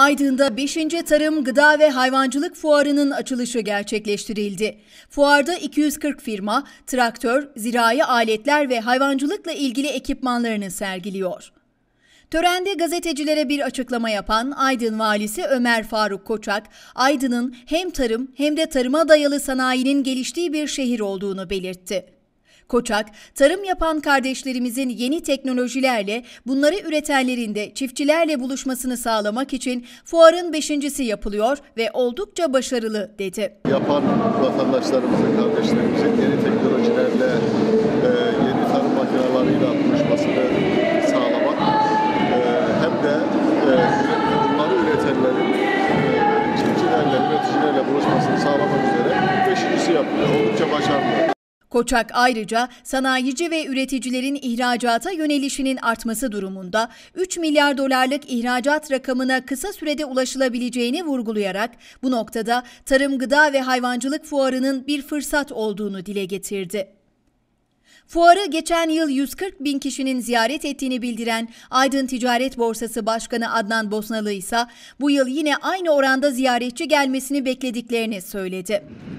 Aydın'da 5. Tarım Gıda ve Hayvancılık Fuarı'nın açılışı gerçekleştirildi. Fuarda 240 firma traktör, zirai aletler ve hayvancılıkla ilgili ekipmanlarını sergiliyor. Törende gazetecilere bir açıklama yapan Aydın valisi Ömer Faruk Koçak, Aydın'ın hem tarım hem de tarıma dayalı sanayinin geliştiği bir şehir olduğunu belirtti. Koçak, tarım yapan kardeşlerimizin yeni teknolojilerle bunları üretenlerin de çiftçilerle buluşmasını sağlamak için fuarın beşincisi yapılıyor ve oldukça başarılı dedi. Yapan vatandaşlarımızın, kardeşlerimizin yeni teknolojilerle Koçak ayrıca sanayici ve üreticilerin ihracata yönelişinin artması durumunda 3 milyar dolarlık ihracat rakamına kısa sürede ulaşılabileceğini vurgulayarak bu noktada Tarım Gıda ve Hayvancılık Fuarı'nın bir fırsat olduğunu dile getirdi. Fuarı geçen yıl 140 bin kişinin ziyaret ettiğini bildiren Aydın Ticaret Borsası Başkanı Adnan Bosnalı ise bu yıl yine aynı oranda ziyaretçi gelmesini beklediklerini söyledi.